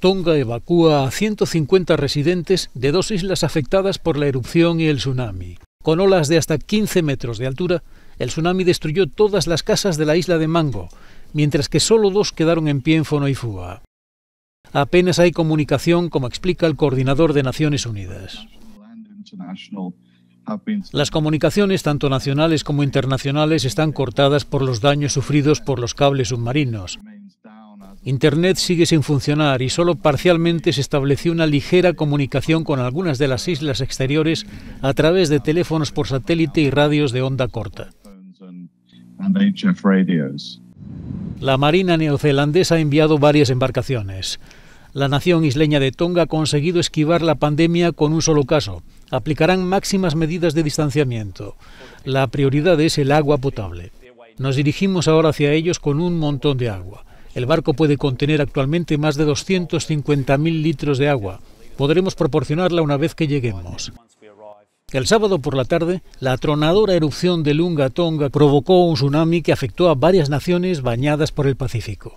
Tonga evacúa a 150 residentes de dos islas afectadas por la erupción y el tsunami. Con olas de hasta 15 metros de altura, el tsunami destruyó todas las casas de la isla de Mango, mientras que solo dos quedaron en pie en Fonoifua. Apenas hay comunicación, como explica el coordinador de Naciones Unidas. Las comunicaciones, tanto nacionales como internacionales, están cortadas por los daños sufridos por los cables submarinos. Internet sigue sin funcionar y solo parcialmente se estableció una ligera comunicación con algunas de las islas exteriores a través de teléfonos por satélite y radios de onda corta. La Marina neozelandesa ha enviado varias embarcaciones. La nación isleña de Tonga ha conseguido esquivar la pandemia con un solo caso. Aplicarán máximas medidas de distanciamiento. La prioridad es el agua potable. Nos dirigimos ahora hacia ellos con un montón de agua. El barco puede contener actualmente más de 250.000 litros de agua. Podremos proporcionarla una vez que lleguemos. El sábado por la tarde, la atronadora erupción de Lunga Tonga provocó un tsunami que afectó a varias naciones bañadas por el Pacífico.